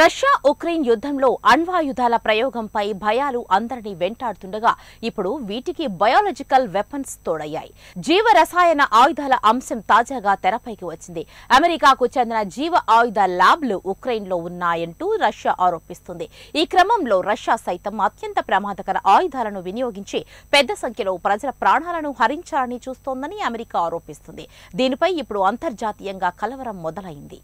Russia Ukraine యుద్ధంలో అణ్వాయుధాల ప్రయోగంపై భయాలు అందరినీ వెంటాడుతుండగా ఇప్పుడు వీటికి బయాలజికల్ వెపన్స్ తోడయ్యాయి జీవ రసాయన ఆయుధాల అంశం తాజాగా తెరపైకి వచ్చింది అమెరికాకు చెందిన జీవ ఆయుధ ల్యాబ్లు ఉక్రెయిన్లో ఉన్నాయంటూ రష్యా ఆరోపిస్తుంది ఈ క్రమంలో రష్యా సైతం అత్యంత ప్రమాదకర ఆయుధాలను వినియోగించి పెద్ద సంఖ్యలో ప్రజల ప్రాణాలను హరించాలని చూస్తోందని అమెరికా ఆరోపిస్తుంది దీనిపై ఇప్పుడు అంతర్జాతీయంగా కలవరం మొదలైంది